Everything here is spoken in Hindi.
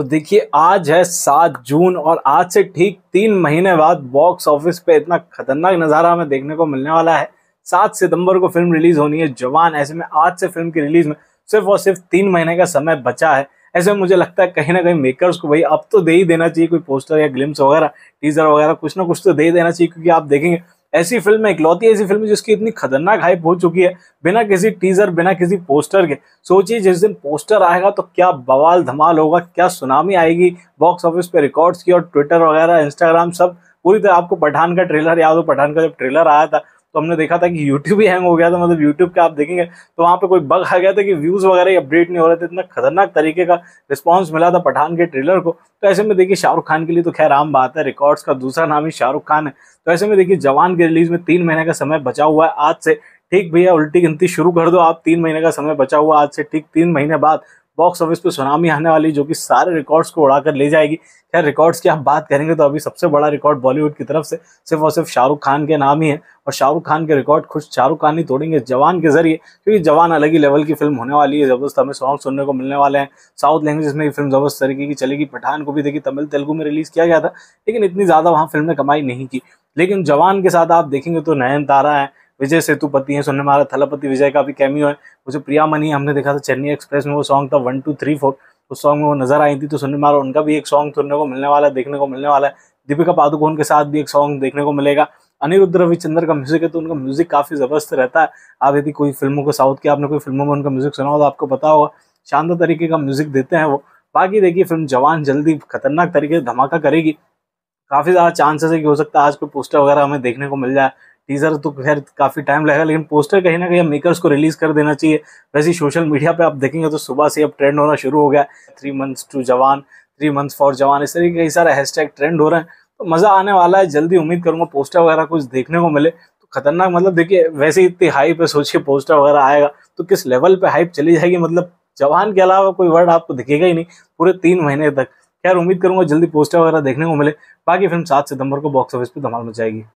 तो देखिए आज है सात जून और आज से ठीक तीन महीने बाद बॉक्स ऑफिस पे इतना खतरनाक नज़ारा हमें देखने को मिलने वाला है सात सितंबर को फिल्म रिलीज होनी है जवान ऐसे में आज से फिल्म की रिलीज में सिर्फ और सिर्फ तीन महीने का समय बचा है ऐसे मुझे लगता है कहीं ना कहीं मेकर्स को भाई अब तो दे ही देना चाहिए कोई पोस्टर या ग्लिम्स वगैरह टीजर वगैरह कुछ ना कुछ तो दे ही देना चाहिए क्योंकि आप देखेंगे ऐसी फिल्म है इकलौती ऐसी फिल्म जिसकी इतनी खतरनाक हाइप हो चुकी है बिना किसी टीजर बिना किसी पोस्टर के सोचिए जिस दिन पोस्टर आएगा तो क्या बवाल धमाल होगा क्या सुनामी आएगी बॉक्स ऑफिस पे रिकॉर्ड्स की और ट्विटर वगैरह इंस्टाग्राम सब पूरी तरह आपको पठान का ट्रेलर याद हो पठान का जब ट्रेलर आया था तो हमने देखा था कि यूट्यूब ही हैंग हो गया था मतलब यूट्यूब का आप देखेंगे तो वहाँ पे कोई बग आ गया था कि व्यूज़ वगैरह अपडेट नहीं हो रहे थे इतना खतरनाक तरीके का रिस्पॉन्स मिला था पठान के ट्रेलर को तो ऐसे में देखिए शाहरुख खान के लिए तो खैर आम बात है रिकॉर्ड्स का दूसरा नाम ही शाहरुख खान है तो ऐसे में देखिए जवान के रिलीज में तीन महीने का समय बचा हुआ है आज से ठीक भैया उल्टी गिनती शुरू कर दो आप तीन महीने का समय बचा हुआ आज से ठीक तीन महीने बाद बॉक्स ऑफिस पे सुनामी आने वाली जो कि सारे रिकॉर्ड्स को उड़ाकर ले जाएगी खैर रिकॉर्ड्स की हम बात करेंगे तो अभी सबसे बड़ा रिकॉर्ड बॉलीवुड की तरफ से सिर्फ और सिर्फ शाहरुख खान के नाम ही है और शाहरुख खान के रिकॉर्ड खुद शाहरुख खान ही तोड़ेंगे जवान के जरिए क्योंकि जवान अलग ही लेवल की फिल्म होने वाली है जबरदस्त हमें सॉन्ग सुनने को मिलने वाले हैं साउथ लैंग्वेज में फिल्म जबरदस्त तरीके की चलेगी पठान को भी देखिए तमिल तेलुगू में रिलीज किया गया था लेकिन इतनी ज़्यादा वहाँ फिल्म ने कमाई नहीं की लेकिन जवान के साथ आप देखेंगे तो नयन तारा है विजय सेतुपति हैं सुनने में आ रहा विजय का भी कैमियो है वो जो मनी हमने देखा था चेन्नई एक्सप्रेस में वो सॉन्ग था वन टू थ्री फोर उस सॉन्ग में वो नजर आई थी तो सुनने में आ रहा उनका भी एक सॉन्ग सुनने को मिलने वाला है देखने को मिलने वाला है दीपिका पादुकोण के साथ भी एक सॉन्ग देखने को मिलेगा अनिरुद्ध रविचंद्र का म्यूजिक है तो उनका म्यूजिक काफी जबरदस्त रहता है आप यदि कोई फिल्मों को साउथ की आपने कोई फिल्मों में उनका म्यूजिक सुना हो तो आपको पता होगा शानदार तरीके का म्यूजिक देते हैं वो बाकी देखिए फिल्म जवान जल्दी खतरनाक तरीके से धमाका करेगी काफी ज्यादा चांसेस है कि हो सकता है आज कोई पोस्टर वगैरह हमें देखने को मिल जाए टीजर तो खैर काफ़ी टाइम लगेगा लेकिन पोस्टर कहीं ना कहीं मेकर्स को रिलीज़ कर देना चाहिए वैसे सोशल मीडिया पे आप देखेंगे तो सुबह से अब ट्रेंड होना शुरू हो गया three months to Jawan three months for Jawan इस तरीके कई सारे हैशटैग ट्रेंड हो रहे हैं तो मज़ा आने वाला है जल्दी उम्मीद करूँगा पोस्टर वगैरह कुछ देखने को मिले तो खतरनाक मतलब देखिए वैसे इतनी हाई पे सोचिए पोस्टर वगैरह आएगा तो किस लेवल पर हाइप चली जाएगी मतलब जवान के अलावा कोई वर्ड आपको दिखेगा ही नहीं पूरे तीन महीने तक खैर उम्मीद करूंगा जल्दी पोस्टर वगैरह देखने को मिले बाकी फिल्म सात सितंबर को बॉक्स ऑफिस पर धमाल मचाएगी